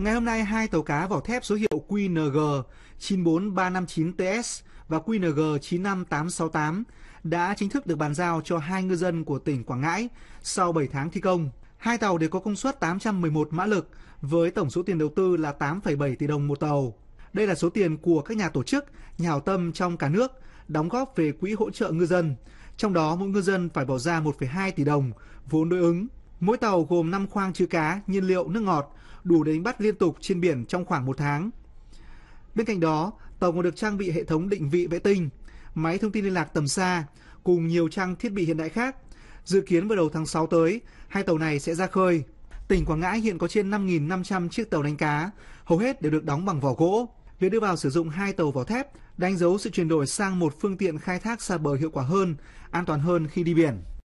Ngày hôm nay, hai tàu cá vỏ thép số hiệu QNG 94359TS và QNG 95868 đã chính thức được bàn giao cho hai ngư dân của tỉnh Quảng Ngãi sau 7 tháng thi công. Hai tàu đều có công suất 811 mã lực với tổng số tiền đầu tư là 8,7 tỷ đồng một tàu. Đây là số tiền của các nhà tổ chức, nhà hảo tâm trong cả nước đóng góp về quỹ hỗ trợ ngư dân. Trong đó mỗi ngư dân phải bỏ ra 1,2 tỷ đồng vốn đối ứng Mỗi tàu gồm 5 khoang chứa cá, nhiên liệu, nước ngọt, đủ để đánh bắt liên tục trên biển trong khoảng một tháng. Bên cạnh đó, tàu còn được trang bị hệ thống định vị vệ tinh, máy thông tin liên lạc tầm xa cùng nhiều trang thiết bị hiện đại khác. Dự kiến vào đầu tháng 6 tới, hai tàu này sẽ ra khơi. Tỉnh Quảng Ngãi hiện có trên 5.500 chiếc tàu đánh cá, hầu hết đều được đóng bằng vỏ gỗ. Việc đưa vào sử dụng hai tàu vỏ thép đánh dấu sự chuyển đổi sang một phương tiện khai thác xa bờ hiệu quả hơn, an toàn hơn khi đi biển.